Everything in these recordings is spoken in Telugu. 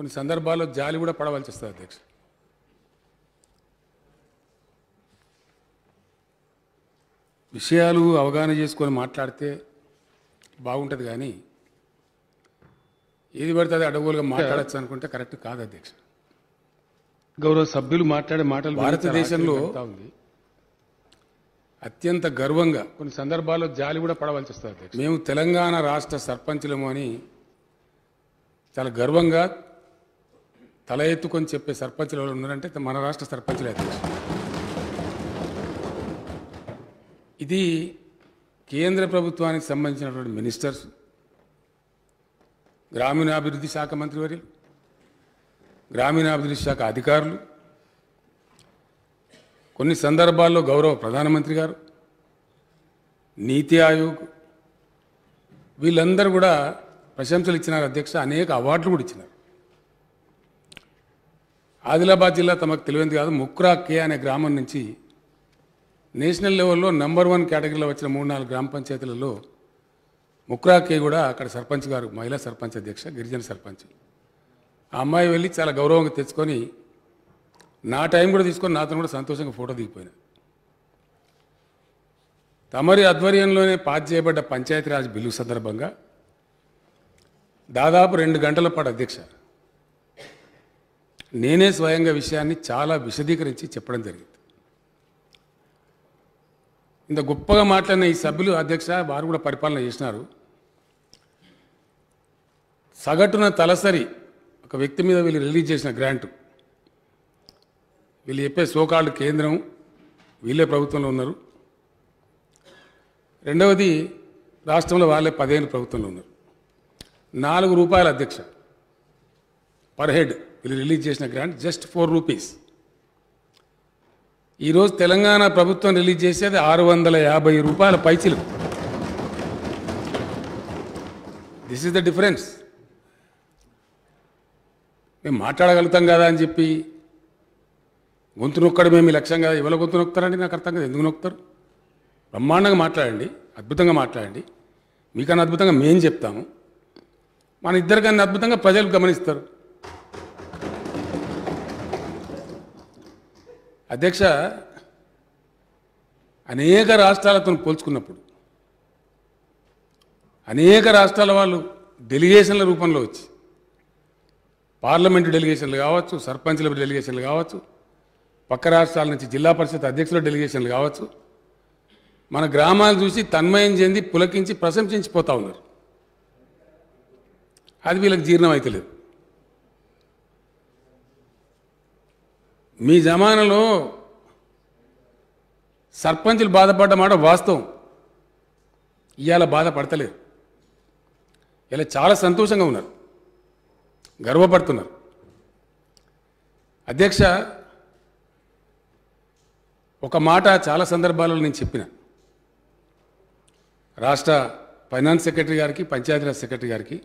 కొన్ని సందర్భాల్లో జాలి కూడా పడవలసి వస్తుంది అధ్యక్ష విషయాలు అవగాహన చేసుకొని మాట్లాడితే బాగుంటుంది కానీ ఏది పడితే అది అడగోలుగా మాట్లాడచ్చు అనుకుంటే కరెక్ట్ కాదు అధ్యక్ష గౌరవ సభ్యులు మాట్లాడే మాటలు భారతదేశంలో అత్యంత గర్వంగా కొన్ని సందర్భాల్లో జాలి కూడా పడవలసి వస్తుంది మేము తెలంగాణ రాష్ట్ర సర్పంచులము అని చాలా గర్వంగా తల ఎత్తుకొని చెప్పే సర్పంచులు ఎవరు ఉన్నారంటే మన రాష్ట్ర సర్పంచులే ఇది కేంద్ర ప్రభుత్వానికి సంబంధించినటువంటి మినిస్టర్స్ గ్రామీణాభివృద్ధి శాఖ మంత్రివర్యులు గ్రామీణాభివృద్ధి శాఖ అధికారులు కొన్ని సందర్భాల్లో గౌరవ ప్రధానమంత్రి గారు నీతి ఆయోగ్ వీళ్ళందరూ కూడా ప్రశంసలు ఇచ్చినారు అధ్యక్ష అనేక అవార్డులు కూడా ఇచ్చినారు ఆదిలాబాద్ జిల్లా తమకు తెలియంది కాదు ముక్రా కే అనే గ్రామం నుంచి నేషనల్ లెవెల్లో నెంబర్ వన్ కేటగిరీలో వచ్చిన మూడు నాలుగు గ్రామ పంచాయతీలలో ముక్రా కే కూడా అక్కడ సర్పంచ్ గారు మహిళా సర్పంచ్ అధ్యక్ష గిరిజన సర్పంచ్ ఆ అమ్మాయి వెళ్ళి చాలా గౌరవంగా తెచ్చుకొని నా టైం కూడా తీసుకొని నాతో కూడా సంతోషంగా ఫోటో దిగిపోయినా తమరి ఆధ్వర్యంలోనే పాస్ చేయబడ్డ పంచాయతీరాజ్ బిల్లు సందర్భంగా దాదాపు రెండు గంటల పాటు అధ్యక్ష నేనే స్వయంగా విషయాన్ని చాలా విశదీకరించి చెప్పడం జరిగింది ఇంత గొప్పగా మాట్లాడిన ఈ సభ్యులు అధ్యక్ష వారు కూడా పరిపాలన చేసినారు సగటున తలసరి ఒక వ్యక్తి మీద వీళ్ళు రిలీజ్ చేసిన గ్రాంటు వీళ్ళు చెప్పే సోకాళ్ళు కేంద్రం వీళ్ళే ప్రభుత్వంలో ఉన్నారు రెండవది రాష్ట్రంలో వాళ్ళే పదిహేను ప్రభుత్వంలో ఉన్నారు నాలుగు రూపాయల అధ్యక్ష పర్ హెడ్ వీళ్ళు రిలీజ్ చేసిన గ్రాంట్ జస్ట్ ఫోర్ రూపీస్ ఈరోజు తెలంగాణ ప్రభుత్వం రిలీజ్ చేసేది ఆరు వందల యాభై రూపాయల పైచిలు దిస్ ఇస్ ద డిఫరెన్స్ మేము మాట్లాడగలుగుతాం కదా అని చెప్పి గొంతు నొక్కడం మేము లక్ష్యం కదా ఎవరు గొంతు నొక్కుతారండి నాకు అర్థం కదా ఎందుకు నొక్కుతారు బ్రహ్మాండంగా మాట్లాడండి అద్భుతంగా మాట్లాడండి మీకన్నా అద్భుతంగా మేము చెప్తాము మన ఇద్దరికన్నా అద్భుతంగా ప్రజలు గమనిస్తారు అధ్యక్ష అనేక రాష్ట్రాలతో పోల్చుకున్నప్పుడు అనేక రాష్ట్రాల వాళ్ళు డెలిగేషన్ల రూపంలో వచ్చి పార్లమెంటు డెలిగేషన్లు కావచ్చు సర్పంచ్ల డెలిగేషన్లు కావచ్చు పక్క రాష్ట్రాల నుంచి జిల్లా పరిషత్ అధ్యక్షుల డెలిగేషన్లు కావచ్చు మన గ్రామాలు చూసి తన్మయం చెంది పులకించి ప్రశంసించిపోతూ ఉన్నారు అది వీళ్ళకి జీర్ణం అయితే లేదు మీ జమానాలో సర్పంచులు బాధపడ్డ మాట వాస్తవం ఇవాళ బాధపడతలేదు ఇలా చాలా సంతోషంగా ఉన్నారు గర్వపడుతున్నారు అధ్యక్ష ఒక మాట చాలా సందర్భాలలో నేను చెప్పిన రాష్ట్ర ఫైనాన్స్ సెక్రటరీ గారికి పంచాయతీరాజ్ సెక్రటరీ గారికి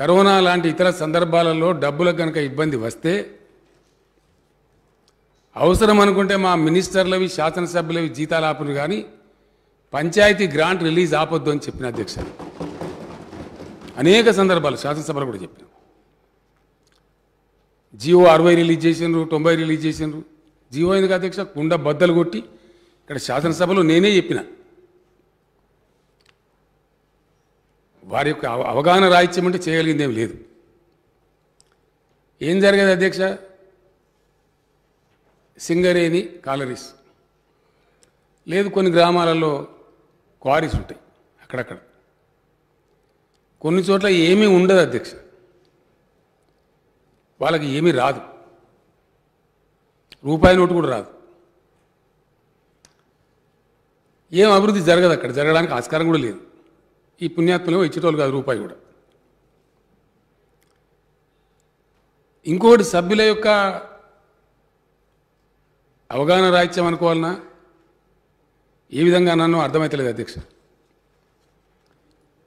కరోనా లాంటి ఇతర సందర్భాలలో డబ్బులకు కనుక ఇబ్బంది వస్తే అవసరం అనుకుంటే మా మినిస్టర్లవి శాసనసభ్యులవి జీతాలు ఆపరు కానీ పంచాయతీ గ్రాంట్ రిలీజ్ ఆపొద్దు అని చెప్పిన అధ్యక్ష అనేక సందర్భాలు శాసనసభలో కూడా చెప్పిన జియో అరవై రిలీజ్ చేసినారు తొంభై రిలీజ్ చేసినారు జియో ఎందుకు అధ్యక్ష కుండ బద్దలు కొట్టి ఇక్కడ శాసనసభలో నేనే చెప్పినా వారి యొక్క అవగాహన రాహిత్యం అంటే చేయగలిగింది ఏమి లేదు ఏం జరిగేది అధ్యక్ష సింగరేణి కాలరీస్ లేదు కొన్ని గ్రామాలలో క్వారీస్ ఉంటాయి అక్కడక్కడ కొన్ని చోట్ల ఏమీ ఉండదు అధ్యక్ష వాళ్ళకి ఏమీ రాదు రూపాయి నోటు కూడా రాదు ఏం అభివృద్ధి జరగదు అక్కడ జరగడానికి ఆస్కారం కూడా లేదు ఈ పుణ్యాత్మలేమో ఇచ్చేటోళ్ళు కాదు రూపాయి కూడా ఇంకోటి సభ్యుల యొక్క అవగాహన రాహిత్యం అనుకోవాలన్నా ఏ విధంగా నన్ను అర్థమైతలేదు అధ్యక్ష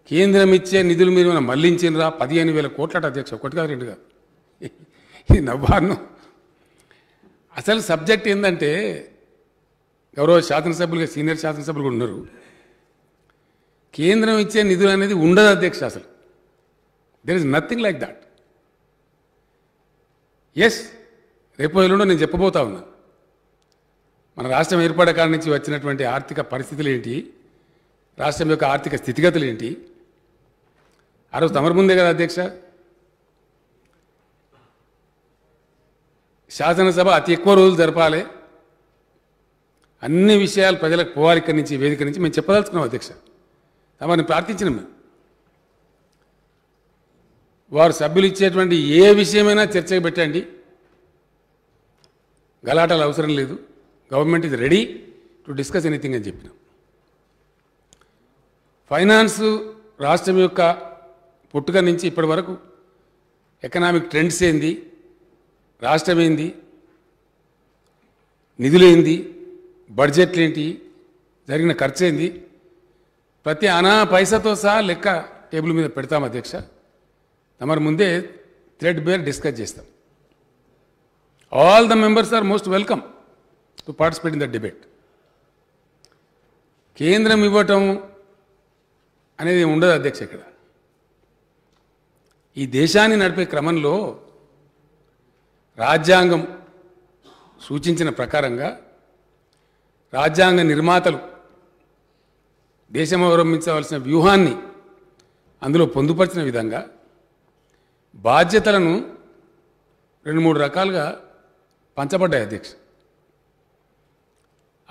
కేంద్రం ఇచ్చే నిధులు మీరు మనం మళ్లించినరా పదిహేను వేల కోట్లట అధ్యక్ష ఒకటి కాదు రెండుగా ఇది నవ్వాను అసలు సబ్జెక్ట్ ఏంటంటే గౌరవ శాసనసభ్యులుగా సీనియర్ శాసనసభ్యులు కూడా ఉన్నారు కేంద్రం ఇచ్చే నిధులు అనేది ఉండదు అధ్యక్ష అసలు there is nothing like that's రేపు ఎల్లుండో నేను చెప్పబోతా ఉన్నా మన రాష్ట్రం ఏర్పడే కాడ నుంచి వచ్చినటువంటి ఆర్థిక పరిస్థితులు ఏంటి రాష్ట్రం యొక్క ఆర్థిక స్థితిగతులు ఏంటి ఆ రోజు తమరు ముందే కదా అధ్యక్ష శాసనసభ అతి ఎక్కువ రోజులు జరపాలి అన్ని విషయాలు ప్రజలకు పోవాలి ఇక్కడి నుంచి వేదిక నుంచి మేము చెప్పదలుచుకున్నాం అధ్యక్ష వారిని ప్రార్థించిన మేము వారు సభ్యులు ఇచ్చేటువంటి ఏ విషయమైనా చర్చకు పెట్టండి గలాటాలు అవసరం లేదు గవర్నమెంట్ ఇది రెడీ టు డిస్కస్ ఎనీథింగ్ అని చెప్పినాం ఫైనాన్స్ రాష్ట్రం యొక్క పుట్టుక నుంచి ఇప్పటి వరకు ఎకనామిక్ ట్రెండ్స్ ఏంది రాష్ట్రం ఏంది నిధులేంది బడ్జెట్లు ఏంటి జరిగిన ఖర్చు ఏంది ప్రతి అనా పైసతో సహా లెక్క టేబుల్ మీద పెడతాం అధ్యక్ష మరి ముందే థ్రెడ్ బేర్ డిస్కస్ చేస్తాం all the members are most welcome to participate in the debate కేంద్రం ఇవ్వటం అనేది ఉండదు అధ్యక్ష ఇక్కడ ఈ దేశాన్ని నడిపే క్రమంలో రాజ్యాంగం సూచించిన ప్రకారంగా రాజ్యాంగ నిర్మాతలు దేశం అవలంబించవలసిన వ్యూహాన్ని అందులో పొందుపరిచిన విధంగా బాధ్యతలను రెండు మూడు రకాలుగా పంచబడ్డాయి అధ్యక్ష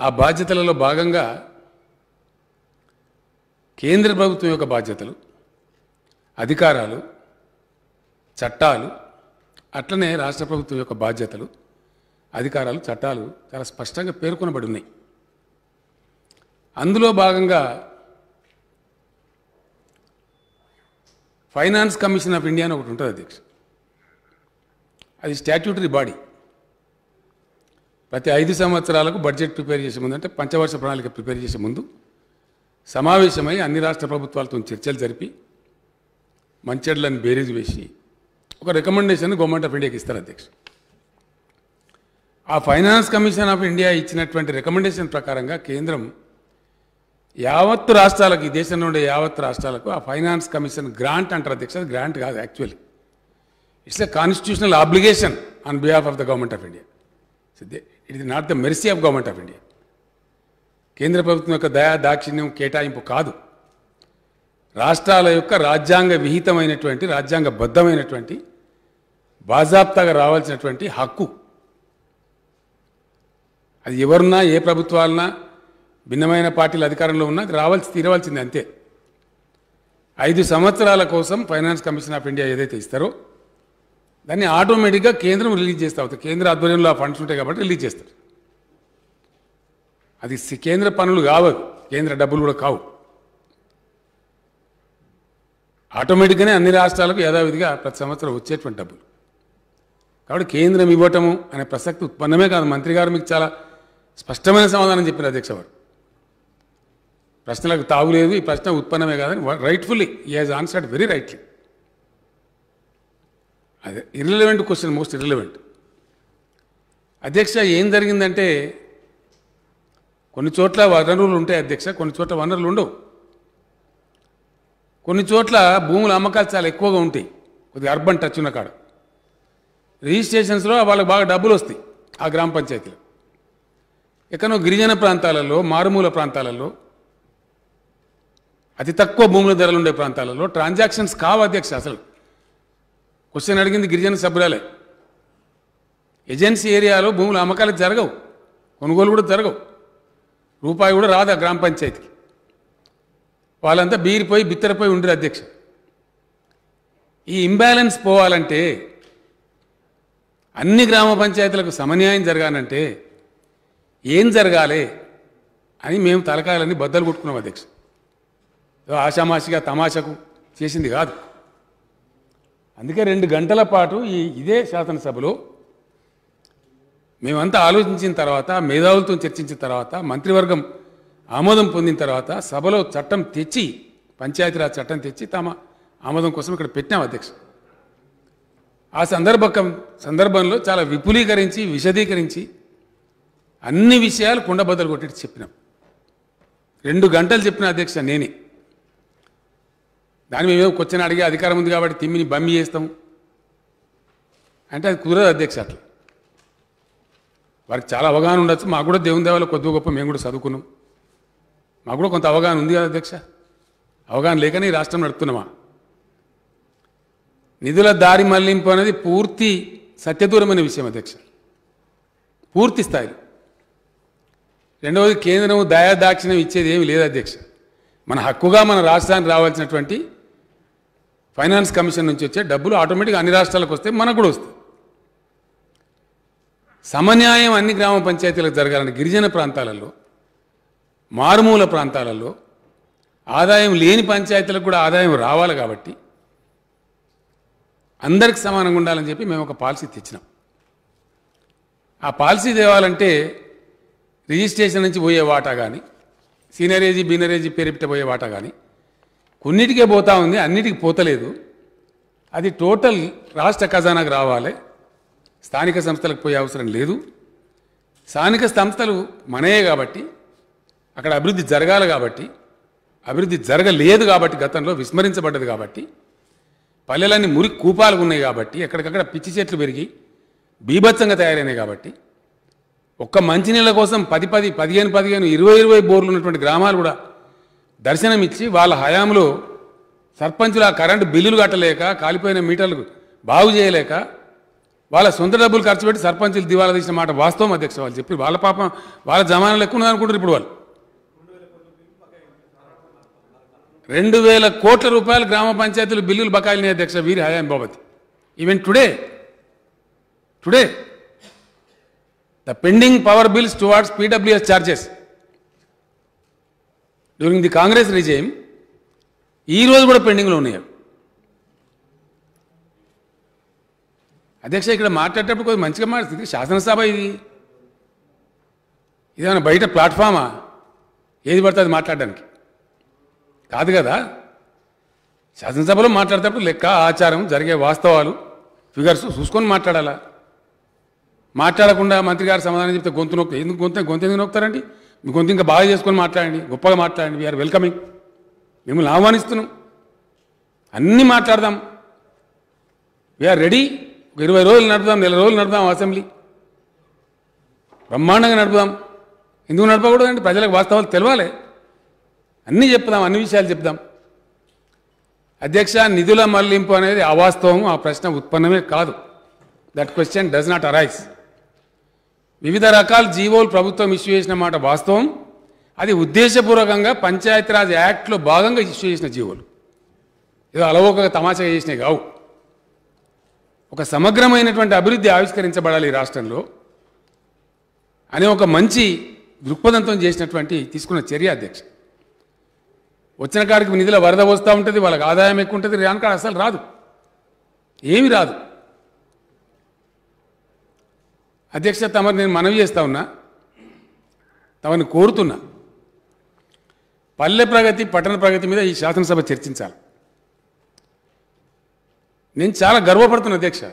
ఆ బాధ్యతలలో భాగంగా కేంద్ర ప్రభుత్వం యొక్క బాధ్యతలు అధికారాలు చట్టాలు అట్లనే రాష్ట్ర ప్రభుత్వం యొక్క బాధ్యతలు అధికారాలు చట్టాలు చాలా స్పష్టంగా పేర్కొనబడి ఉన్నాయి అందులో భాగంగా ఫైనాన్స్ కమిషన్ ఆఫ్ ఇండియా అని ఒకటి ఉంటుంది అధ్యక్ష అది స్టాట్యూటరీ బాడీ ప్రతి ఐదు సంవత్సరాలకు బడ్జెట్ ప్రిపేర్ చేసే ముందు అంటే పంచవర్ష ప్రణాళిక ప్రిపేర్ చేసే ముందు సమావేశమై అన్ని రాష్ట్ర ప్రభుత్వాలతో చర్చలు జరిపి మంచెడ్లను బేరీజ్ వేసి ఒక రికమెండేషన్ గవర్నమెంట్ ఆఫ్ ఇండియాకి ఇస్తారు అధ్యక్ష ఆ ఫైనాన్స్ కమిషన్ ఆఫ్ ఇండియా ఇచ్చినటువంటి రికమెండేషన్ ప్రకారంగా కేంద్రం యావత్తు రాష్ట్రాలకు ఈ దేశంలో ఉండే యావత్ రాష్ట్రాలకు ఆ ఫైనాన్స్ కమిషన్ గ్రాంట్ అంటారు అధ్యక్ష గ్రాంట్ కాదు actually it's a constitutional obligation on behalf of the government of India it is not the mercy of government of India కేంద్ర ప్రభుత్వం యొక్క దయా దాక్షిణ్యం కేటాయింపు కాదు రాష్ట్రాల యొక్క రాజ్యాంగ విహితమైనటువంటి రాజ్యాంగ బద్ధమైనటువంటి బాజాప్తాగా రావాల్సినటువంటి హక్కు అది ఎవరున్నా ఏ ప్రభుత్వాలన్నా భిన్నమైన పార్టీలు అధికారంలో ఉన్నా రావాల్సి తీరవలసింది అంతే ఐదు సంవత్సరాల కోసం ఫైనాన్స్ కమిషన్ ఆఫ్ ఇండియా ఏదైతే ఇస్తారో దాన్ని ఆటోమేటిక్గా కేంద్రం రిలీజ్ చేస్తా అవుతుంది కేంద్ర ఆధ్వర్యంలో ఆ ఫండ్స్ ఉంటాయి కాబట్టి రిలీజ్ చేస్తారు అది కేంద్ర పనులు కావదు కేంద్ర డబ్బులు కూడా కావు ఆటోమేటిక్గానే అన్ని రాష్ట్రాలకు యథావిధిగా ప్రతి సంవత్సరం వచ్చేటువంటి డబ్బులు కాబట్టి కేంద్రం ఇవ్వటము అనే ప్రసక్తి ఉత్పన్నమే కాదు మంత్రి గారు మీకు చాలా స్పష్టమైన సమాధానం చెప్పిన అధ్యక్ష వారు ప్రశ్నలకు తాగులేదు ఈ ప్రశ్న ఉత్పన్నమే కాదని rightfully as answered very rightly అదే ఇర్రిలవెంట్ క్వశ్చన్ మోస్ట్ ఇర్రిలవెంట్ అధ్యక్ష ఏం జరిగిందంటే కొన్ని చోట్ల వనరులు ఉంటాయి అధ్యక్ష కొన్ని చోట్ల వనరులు ఉండవు కొన్ని చోట్ల భూముల అమ్మకాలు చాలా ఎక్కువగా ఉంటాయి కొద్దిగా అర్బన్ టచ్ ఉన్న కాడ రిజిస్ట్రేషన్స్లో వాళ్ళకి బాగా డబ్బులు వస్తాయి ఆ గ్రామ పంచాయతీలో ఎక్కడో గిరిజన ప్రాంతాలలో మారుమూల ప్రాంతాలలో అతి తక్కువ భూముల ధరలు ఉండే ప్రాంతాలలో ట్రాన్సాక్షన్స్ కావు అధ్యక్ష అసలు క్వశ్చన్ అడిగింది గిరిజన సభ్యురాలే ఏజెన్సీ ఏరియాలో భూముల అమ్మకాలు జరగవు కొనుగోలు కూడా జరగవు రూపాయి కూడా రాదా గ్రామ పంచాయతీకి వాళ్ళంతా బీరిపోయి బిత్తరపోయి ఉండరు అధ్యక్ష ఈ ఇంబ్యాలెన్స్ పోవాలంటే అన్ని గ్రామ పంచాయతీలకు సమన్యాయం జరగాలంటే ఏం జరగాలి అని మేము తలకాయలన్నీ బద్దలు కొట్టుకున్నాం అధ్యక్ష ఆషామాషిగా తమాషకు చేసింది కాదు అందుకే రెండు గంటల పాటు ఈ ఇదే శాసనసభలో మేమంతా ఆలోచించిన తర్వాత మేధావులతో చర్చించిన తర్వాత మంత్రివర్గం ఆమోదం పొందిన తర్వాత సభలో చట్టం తెచ్చి పంచాయతీరాజ్ చట్టం తెచ్చి తమ ఆమోదం కోసం ఇక్కడ పెట్టాం అధ్యక్ష ఆ సందర్భకం సందర్భంలో చాలా విపులీకరించి విశదీకరించి అన్ని విషయాలు కుండబద్దలు కొట్టి చెప్పినాం రెండు గంటలు చెప్పిన అధ్యక్ష నేనే దాని మీద కూర్చొని అడిగే అధికారం ఉంది కాబట్టి తిమ్మిని బమ్మి చేస్తాం అంటే అది కుదరదు అధ్యక్ష అట్లా వారికి చాలా అవగాహన ఉండొచ్చు మాకు కూడా దేవుని దేవాలో కొద్ది గొప్ప మేము కూడా చదువుకున్నాం మాకు కూడా కొంత అవగాహన ఉంది కదా అధ్యక్ష అవగాహన లేకనే ఈ రాష్ట్రం నడుపుతున్నామా నిధుల దారి మళ్లింపు అనేది పూర్తి సత్యదూరమైన విషయం అధ్యక్ష పూర్తి స్థాయిలో రెండవది కేంద్రం దయాదాక్షిణ్యం ఇచ్చేది ఏమి లేదు అధ్యక్ష మన హక్కుగా మన రాష్ట్రానికి రావాల్సినటువంటి ఫైనాన్స్ కమిషన్ నుంచి వచ్చే డబ్బులు ఆటోమేటిక్గా అన్ని రాష్ట్రాలకు వస్తే మనకు కూడా వస్తాయి సమన్యాయం అన్ని గ్రామ పంచాయతీలకు జరగాలని గిరిజన ప్రాంతాలలో మారుమూల ప్రాంతాలలో ఆదాయం లేని పంచాయతీలకు కూడా ఆదాయం రావాలి కాబట్టి అందరికి సమానంగా ఉండాలని చెప్పి మేము ఒక పాలసీ తెచ్చినాం ఆ పాలసీ తేవాలంటే రిజిస్ట్రేషన్ నుంచి పోయే వాటా కానీ సీనియర్ ఏజీ బీనియర్ ఏజీ పేరు పెట్టబోయే వాటా కానీ కొన్నిటికే పోతా ఉంది అన్నిటికీ పోతలేదు అది టోటల్ రాష్ట్ర ఖజానాకు రావాలి స్థానిక సంస్థలకు పోయే అవసరం లేదు స్థానిక సంస్థలు మనయే కాబట్టి అక్కడ అభివృద్ధి జరగాలి కాబట్టి అభివృద్ధి జరగలేదు కాబట్టి గతంలో విస్మరించబడ్డది కాబట్టి పల్లెలన్నీ మురి కూపాలు ఉన్నాయి కాబట్టి ఎక్కడికక్కడ పిచ్చి చెట్లు పెరిగి బీభత్సంగా తయారైనాయి కాబట్టి ఒక్క మంచినీళ్ళ కోసం పది పది పదిహేను పదిహేను ఇరవై ఇరవై బోర్లు ఉన్నటువంటి గ్రామాలు కూడా దర్శనమిచ్చి వాళ్ళ హయాంలో సర్పంచులు ఆ కరెంటు బిల్లులు కట్టలేక కాలిపోయిన మీటర్లు బాగు చేయలేక వాళ్ళ సొంత డబ్బులు ఖర్చు పెట్టి సర్పంచులు దివాలా తీసిన మాట వాస్తవం అధ్యక్ష వాళ్ళు చెప్పి వాళ్ళ పాపం వాళ్ళ జమానాలు ఎక్కువ అనుకుంటారు ఇప్పుడు వాళ్ళు రెండు వేల కోట్ల రూపాయలు గ్రామ పంచాయతీలు బిల్లులు బకాయిలని అధ్యక్ష వీరి హయాం బాబతి even today today the pending power bills towards PWS charges during the Congress regime ఈరోజు కూడా పెండింగ్లో ఉన్నాయి అధ్యక్ష ఇక్కడ మాట్లాడేటప్పుడు కొద్దిగా మంచిగా మాట్లాడుతుంది శాసనసభ ఇది ఇదేమైనా బయట ప్లాట్ఫామా ఏది పడుతుంది మాట్లాడడానికి కాదు కదా శాసనసభలో మాట్లాడేటప్పుడు లెక్క ఆచారం జరిగే వాస్తవాలు ఫిగర్స్ చూసుకొని మాట్లాడాలా మాట్లాడకుండా మంత్రి గారు సమాధానం చెప్తే గొంతు నొక్క ఎందుకు గొంతు గొంతు ఎందుకు నొక్కుతారండి మీ కొంత ఇంకా బాగా చేసుకొని మాట్లాడండి గొప్పగా మాట్లాడండి వీఆర్ వెల్కమింగ్ మిమ్మల్ని ఆహ్వానిస్తున్నాం అన్నీ మాట్లాడదాం వీఆర్ రెడీ ఒక ఇరవై రోజులు నడుపుదాం నెల రోజులు నడుపుదాం అసెంబ్లీ బ్రహ్మాండంగా నడుపుదాం ఎందుకు నడపకూడదండి ప్రజలకు వాస్తవాలు తెలవాలి అన్నీ చెప్దాం అన్ని విషయాలు చెప్దాం అధ్యక్ష నిధుల మళ్లింపు అనేది అవాస్తవం ఆ ప్రశ్న ఉత్పన్నమే కాదు that question does not arise వివిధ రకాల జీవోలు ప్రభుత్వం ఇష్యూ చేసిన మాట వాస్తవం అది ఉద్దేశపూర్వకంగా పంచాయతీరాజ్ యాక్ట్లో భాగంగా ఇష్యూ చేసిన జీవోలు ఏదో అలవోకగా తమాషా చేసినవి కావు ఒక సమగ్రమైనటువంటి అభివృద్ధి ఆవిష్కరించబడాలి ఈ రాష్ట్రంలో అనే ఒక మంచి దృక్పథంతో చేసినటువంటి తీసుకున్న చర్య అధ్యక్ష వచ్చిన కాడికి నిధుల వరద వస్తూ ఉంటుంది వాళ్ళకి ఆదాయం ఎక్కువ ఉంటుంది రాని అసలు రాదు ఏమి రాదు అధ్యక్ష తమరు నేను మనవి చేస్తా ఉన్నా తమని కోరుతున్నా పల్లె ప్రగతి పట్టణ ప్రగతి మీద ఈ శాసనసభ చర్చించాలి నేను చాలా గర్వపడుతున్నా అధ్యక్ష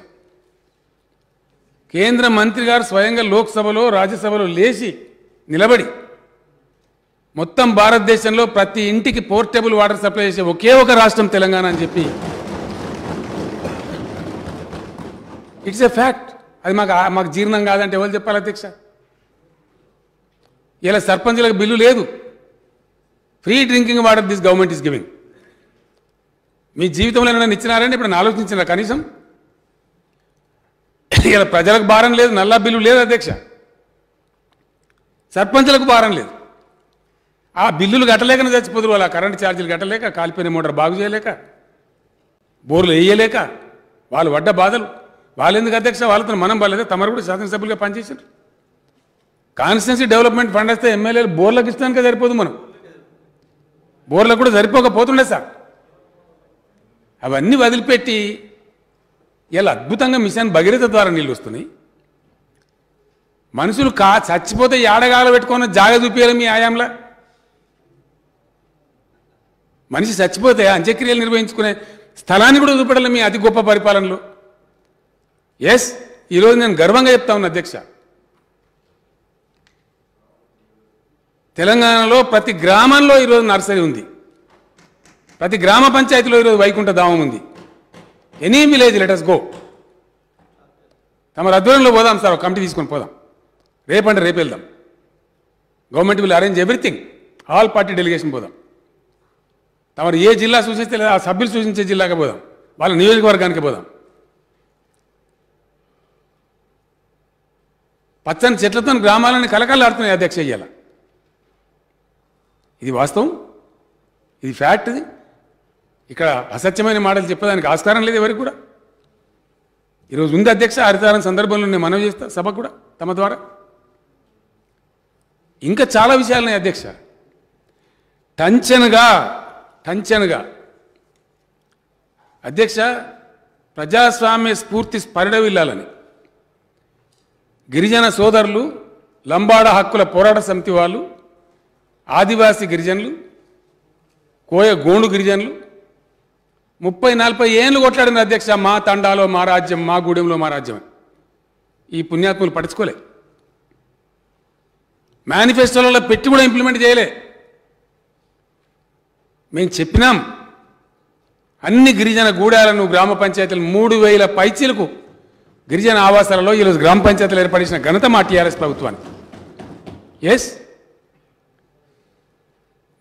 కేంద్ర మంత్రి గారు స్వయంగా లోక్సభలో రాజ్యసభలో లేచి నిలబడి మొత్తం భారతదేశంలో ప్రతి ఇంటికి పోర్టబుల్ వాటర్ సప్లై చేసే ఒకే ఒక రాష్ట్రం తెలంగాణ అని చెప్పి ఇట్స్ ఎ ఫ్యాక్ట్ అది మాకు మాకు జీర్ణం కాదంటే ఎవరు చెప్పాలి అధ్యక్ష ఇలా సర్పంచులకు బిల్లు లేదు free drinking water this government is giving మీ జీవితంలో ఏమైనా ఇచ్చినారంటే ఇప్పుడు ఆలోచించినారా కనీసం ఇలా ప్రజలకు భారం లేదు నల్లా బిల్లు లేదు అధ్యక్ష సర్పంచులకు భారం లేదు ఆ బిల్లులు కట్టలేకనే చచ్చిపోతురు వాళ్ళు కరెంట్ ఛార్జీలు కట్టలేక కాలిపోయిన మోటార్ బాగు చేయలేక బోర్లు వేయలేక వాళ్ళు పడ్డ బాధలు వాళ్ళు ఎందుకు అధ్యక్ష వాళ్ళతో మనం బాగాలేదు తమరు కూడా శాసనసభ్యులుగా పనిచేసారు కాన్స్టిట్యున్సీ డెవలప్మెంట్ ఫండ్ వస్తే ఎమ్మెల్యేలు బోర్లకు ఇస్తానికే సరిపోదు మనం బోర్లకు కూడా సరిపోకపోతుండే సార్ అవన్నీ వదిలిపెట్టి ఇలా అద్భుతంగా మిషన్ భగీరథ ద్వారా నీళ్ళు వస్తున్నాయి మనుషులు కా చచ్చిపోతే ఏడగాల పెట్టుకున్న జాగ చూపించాలి మీ ఆయాంలా మనిషి చచ్చిపోతే అంత్యక్రియలు నిర్వహించుకునే స్థలాన్ని కూడా చూపెట్టాలి మీ అతి గొప్ప పరిపాలనలో ఎస్ ఈరోజు నేను గర్వంగా చెప్తా ఉన్నా అధ్యక్ష తెలంగాణలో ప్రతి గ్రామంలో ఈరోజు నర్సరీ ఉంది ప్రతి గ్రామ పంచాయతీలో ఈరోజు వైకుంఠ ధామం ఉంది ఎనీ విలేజ్ లెటర్స్ గో తమ అధ్వర్యంలో పోదాం సార్ కమిటీ తీసుకొని పోదాం రేపంటే రేపు వెళ్దాం government will arrange everything all party delegation పోదాం తమరు ఏ జిల్లా సూచిస్తే లేదా ఆ సభ్యులు సూచించే జిల్లాకి పోదాం వాళ్ళ నియోజకవర్గానికి పోదాం పచ్చని చెట్లతో గ్రామాలని కలకలాడుతున్నాయి అధ్యక్ష ఇయ్యాల ఇది వాస్తవం ఇది ఫ్యాక్ట్ ఇది ఇక్కడ అసత్యమైన మాటలు చెప్పడానికి ఆస్కారం లేదు ఎవరికి కూడా ఈరోజు ఉంది అధ్యక్ష హరితారం సందర్భంలో నేను మనవి చేస్తా సభ కూడా తమ ద్వారా ఇంకా చాలా విషయాలున్నాయి అధ్యక్ష టంచనగా టంచనగా అధ్యక్ష ప్రజాస్వామ్య స్ఫూర్తి స్పరిడ వెళ్ళాలని గిరిజన సోదరులు లంబాడ హక్కుల పోరాట సమితి వాళ్ళు ఆదివాసీ గిరిజనులు కోయ గోండు గిరిజనులు ముప్పై నలభై ఏళ్ళు కొట్లాడిన అధ్యక్ష మా తండాలో మా రాజ్యం మా గూడెంలో మా రాజ్యమే ఈ పుణ్యాత్ములు పట్టించుకోలే మేనిఫెస్టోలలో పెట్టి కూడా ఇంప్లిమెంట్ చేయలే మేము చెప్పినాం అన్ని గిరిజన గూడాలను గ్రామ పంచాయతీలు మూడు వేల పైచీలకు గిరిజన ఆవాసాలలో ఈరోజు గ్రామ పంచాయతీలు ఏర్పడిన ఘనత మా టీఆర్ఎస్ ప్రభుత్వానికి ఎస్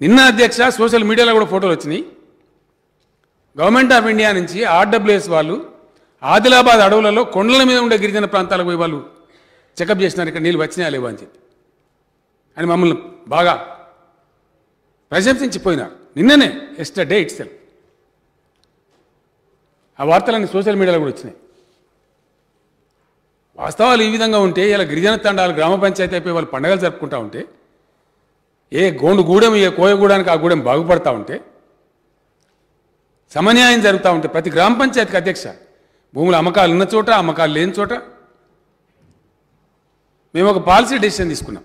నిన్న అధ్యక్ష సోషల్ మీడియాలో కూడా ఫోటోలు వచ్చినాయి గవర్నమెంట్ ఆఫ్ ఇండియా నుంచి ఆర్డబ్ల్యూఎస్ వాళ్ళు ఆదిలాబాద్ అడవులలో కొండల మీద ఉండే గిరిజన ప్రాంతాలకు పోయి వాళ్ళు చెకప్ చేసినారు ఇక్కడ నీళ్ళు వచ్చినాయా లేవా అని చెప్పి అని మమ్మల్ని బాగా ప్రశంసించిపోయినారు నిన్ననే డే ఇట్స్ ఆ వార్తలన్నీ సోషల్ మీడియాలో కూడా వచ్చినాయి వాస్తవాలు ఈ విధంగా ఉంటే ఇలా గిరిజన తండాలు గ్రామ పంచాయతీ అయిపోయి వాళ్ళు పండగలు జరుపుకుంటూ ఉంటే ఏ గోండు గూడెం ఏ కోయగూడానికి ఆ గూడెం బాగుపడతా ఉంటే సమన్యాయం జరుగుతూ ఉంటే ప్రతి గ్రామ పంచాయతీకి అధ్యక్ష భూములు అమ్మకాలు ఉన్న చోట అమ్మకాలు లేని చోట మేము ఒక పాలసీ డెసిషన్ తీసుకున్నాం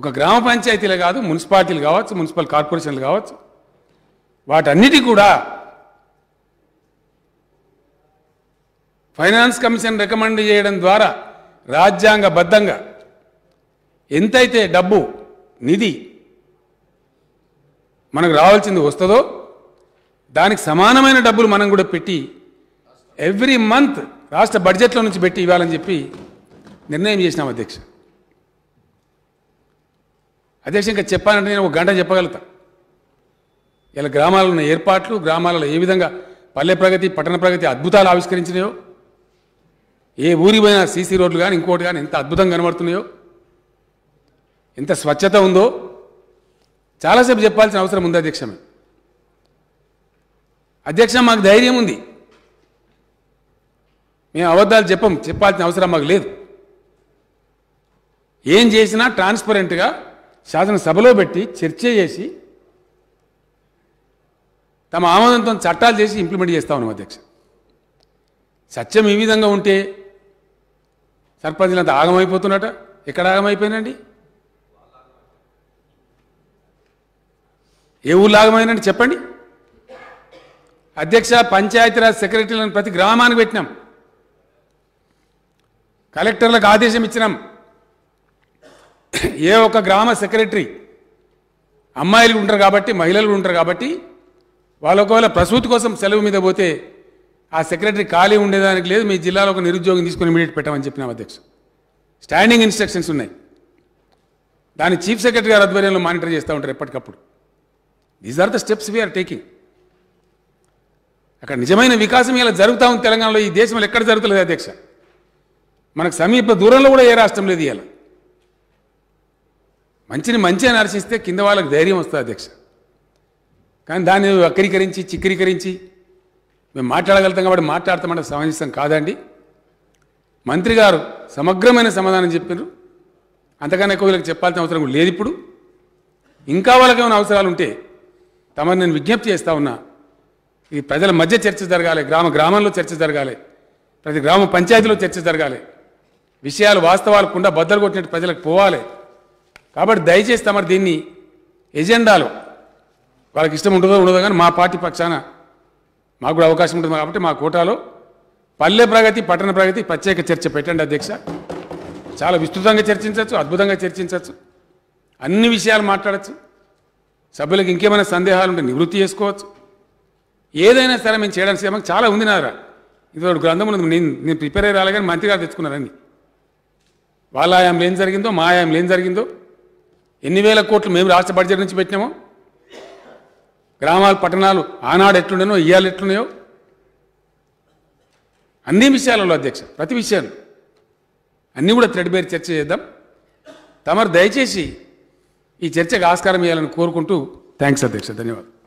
ఒక గ్రామ పంచాయతీలు కాదు మున్సిపాలిటీలు కావచ్చు మున్సిపల్ కార్పొరేషన్లు కావచ్చు వాటన్నిటి కూడా ఫైనాన్స్ కమిషన్ రికమెండ్ చేయడం ద్వారా రాజ్యాంగబద్ధంగా ఎంతైతే డబ్బు నిధి మనకు రావాల్సింది వస్తుందో దానికి సమానమైన డబ్బులు మనం కూడా పెట్టి ఎవ్రీ మంత్ రాష్ట్ర బడ్జెట్లో నుంచి పెట్టి ఇవ్వాలని చెప్పి నిర్ణయం చేసినాం అధ్యక్ష అధ్యక్ష ఇంకా చెప్పాలంటే నేను ఒక గంట చెప్పగలుగుతా ఇలా గ్రామాలలో ఉన్న ఏర్పాట్లు గ్రామాలలో ఏ విధంగా పల్లె ప్రగతి పట్టణ ప్రగతి అద్భుతాలు ఆవిష్కరించినాయో ఏ ఊరి పోయినా సీసీ రోడ్లు కానీ ఇంకోటి కానీ ఎంత అద్భుతంగా కనబడుతున్నాయో ఎంత స్వచ్ఛత ఉందో చాలాసేపు చెప్పాల్సిన అవసరం ఉంది అధ్యక్షమే అధ్యక్ష మాకు ధైర్యం ఉంది మేము అబద్ధాలు చెప్పం చెప్పాల్సిన అవసరం మాకు లేదు ఏం చేసినా ట్రాన్స్పరెంట్గా శాసనసభలో పెట్టి చర్చ చేసి తమ ఆమోదంతో చట్టాలు చేసి ఇంప్లిమెంట్ చేస్తా ఉన్నాం అధ్యక్ష సత్యం ఈ విధంగా ఉంటే అంత ఆగమైపోతున్నట ఎక్కడ ఆగమైపోయినండి ఏ ఊళ్ళు ఆగమైందండి చెప్పండి అధ్యక్ష పంచాయతీరాజ్ సెక్రటరీలను ప్రతి గ్రామానికి పెట్టినాం కలెక్టర్లకు ఆదేశం ఇచ్చినాం ఏ ఒక గ్రామ సెక్రటరీ అమ్మాయిలు ఉంటారు కాబట్టి మహిళలు ఉంటారు కాబట్టి వాళ్ళు ఒకవేళ ప్రసూతి కోసం సెలవు మీద పోతే ఆ సెక్రటరీ ఖాళీ ఉండేదానికి లేదు మీ జిల్లాలో ఒక నిరుద్యోగం తీసుకుని ఇమీడియట్ పెట్టమని చెప్పిన అధ్యక్షుడు స్టాండింగ్ ఇన్స్ట్రక్షన్స్ ఉన్నాయి దాన్ని చీఫ్ సెక్రటరీ గారు ఆధ్వర్యంలో మానిటర్ చేస్తూ ఉంటారు ఎప్పటికప్పుడు these are the steps we're taking అక్కడ నిజమైన వికాసం ఇలా జరుగుతూ ఉంది తెలంగాణలో ఈ దేశంలో ఎక్కడ జరుగుతులేదు అధ్యక్ష మనకు సమీప దూరంలో కూడా ఏ రాష్ట్రం లేదు ఇలా మంచిని మంచి అని హర్షిస్తే కింద వాళ్ళకి ధైర్యం వస్తుంది అధ్యక్ష కానీ దాన్ని వక్రీకరించి చిక్రీకరించి మేము మాట్లాడగలుగుతాం కాబట్టి మాట్లాడతామంటే సమంజసం కాదండి మంత్రి గారు సమగ్రమైన సమాధానం చెప్పారు అంతకన్నా ఎక్కువ వీళ్ళకి చెప్పాల్సిన అవసరం లేదు ఇప్పుడు ఇంకా వాళ్ళకేమైనా అవసరాలు ఉంటే తమను నేను విజ్ఞప్తి చేస్తూ ఉన్నా ఇది ప్రజల మధ్య చర్చ జరగాలి గ్రామ గ్రామంలో చర్చ జరగాలి ప్రతి గ్రామ పంచాయతీలో చర్చ జరగాలి విషయాలు వాస్తవాలు కుండా బద్దలు కొట్టినట్టు ప్రజలకు పోవాలి కాబట్టి దయచేసి తమరు దీన్ని ఎజెండాలో వాళ్ళకి ఇష్టం ఉండదో ఉండదో కానీ మా పార్టీ పక్షాన మాకు కూడా అవకాశం ఉంటుంది కాబట్టి మా కోటాలో పల్లె ప్రగతి పట్టణ ప్రగతి ప్రత్యేక చర్చ పెట్టండి అధ్యక్ష చాలా విస్తృతంగా చర్చించవచ్చు అద్భుతంగా చర్చించవచ్చు అన్ని విషయాలు మాట్లాడచ్చు సభ్యులకు ఇంకేమైనా సందేహాలు ఉంటే నివృత్తి చేసుకోవచ్చు ఏదైనా సరే మేము చేయడానికి మాకు చాలా ఉంది నారా ఇది గ్రంథం ఉంది నేను నేను ప్రిపేర్ అయ్యి రాలేగానే మంత్రి గారు తెచ్చుకున్నారని వాళ్ళ ఆయాం ఏం జరిగిందో మా ఆయాం ఏం జరిగిందో ఎన్ని వేల కోట్లు మేము రాష్ట్ర బడ్జెట్ నుంచి పెట్టినామో గ్రామాలు పట్టణాలు ఆనాడు ఎట్లుండేనో ఇవాళ ఎట్లున్నాయో అన్ని విషయాలలో అధ్యక్ష ప్రతి విషయాలు అన్నీ కూడా బేర్ చర్చ చేద్దాం తమరు దయచేసి ఈ చర్చకు ఆస్కారం ఇవ్వాలని కోరుకుంటూ థ్యాంక్స్ అధ్యక్ష ధన్యవాదాలు